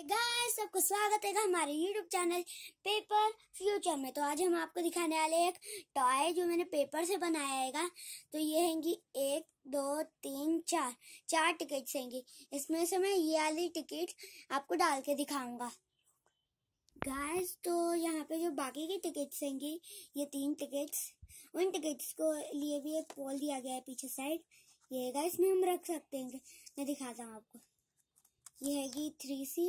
guys सबको स्वागत है हमारे YouTube चैनल पेपर फ्यूचर में तो आज हम आपको दिखाने वाले एक टॉय जो मैंने पेपर से बनाया है तो ये हैंगी एक दो तीन चार चार टिकट्स हैंगी इसमें से मैं ये वाली टिकट आपको डाल के दिखाऊंगा गाइस तो यहाँ पे जो बाकी की टिकट्स हैंगी ये तीन टिकट्स उन टिकट्स को लिए भी एक पोल दिया गया है पीछे साइड ये गाइस इसमें हम रख सकते हैं मैं दिखाता हूँ आपको ये हैगी थ्री सी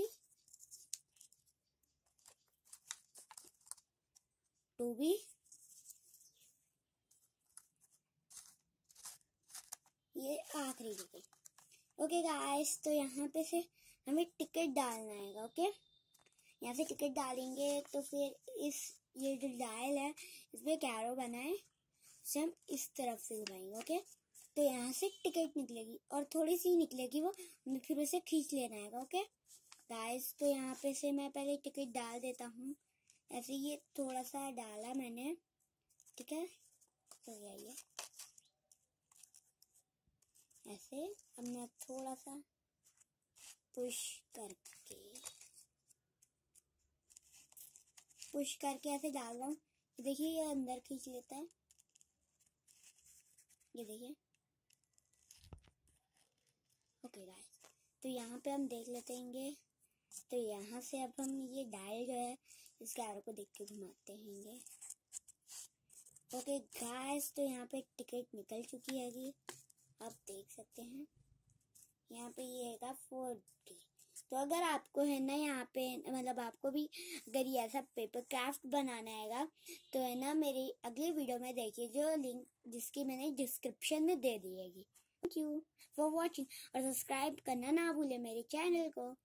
टू be ये आखिरी टिकट ओके गाइस तो यहाँ पे से हमें टिकट डालना है ओके यहाँ से टिकट डालेंगे तो फिर इस ये जो डायल है इसमें कैरो बनाए उसे हम इस तरफ से घुमाएंगे ओके तो यहाँ से टिकट निकलेगी और थोड़ी सी निकलेगी वो हमें फिर उसे खींच लेना है ओके गाइस तो यहाँ पे से मैं पहले टिकट डाल देता हूँ ऐसे ये थोड़ा सा डाला मैंने ठीक है तो ये ऐसे अब मैं थोड़ा सा पुश करके पुश करके ऐसे डाल रहा हूँ देखिए ये अंदर खींच लेता है ये देखिए ओके राय तो यहाँ पे हम देख लेते हैं तो यहाँ से अब हम ये डाल जो है इस गाड़ी को देख के घुमाते हैंगे ओके गाइस तो यहाँ पे टिकट निकल चुकी है आप देख सकते हैं यहाँ पे ये है फोर डी तो अगर आपको है ना यहाँ पे मतलब आपको भी अगर ये ऐसा पेपर क्राफ्ट बनाना है तो है ना मेरी अगली वीडियो में देखिए जो लिंक जिसकी मैंने डिस्क्रिप्शन में दे दी है थैंक यू फॉर वॉचिंग और सब्सक्राइब करना ना भूले मेरे चैनल को